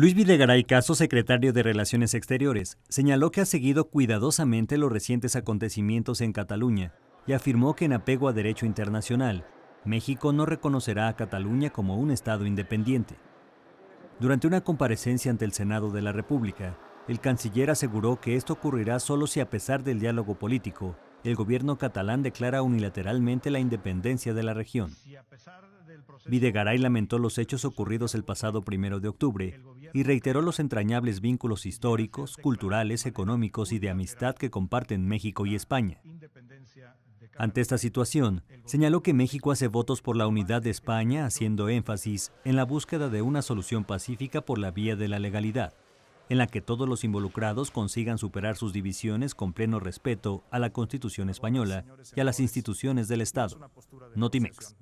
Luis Videgaray Caso, secretario de Relaciones Exteriores, señaló que ha seguido cuidadosamente los recientes acontecimientos en Cataluña y afirmó que en apego a derecho internacional, México no reconocerá a Cataluña como un Estado independiente. Durante una comparecencia ante el Senado de la República, el canciller aseguró que esto ocurrirá solo si a pesar del diálogo político, el gobierno catalán declara unilateralmente la independencia de la región. Videgaray lamentó los hechos ocurridos el pasado primero de octubre y reiteró los entrañables vínculos históricos, culturales, económicos y de amistad que comparten México y España. Ante esta situación, señaló que México hace votos por la unidad de España, haciendo énfasis en la búsqueda de una solución pacífica por la vía de la legalidad en la que todos los involucrados consigan superar sus divisiones con pleno respeto a la Constitución española y a las instituciones del Estado. Notimex.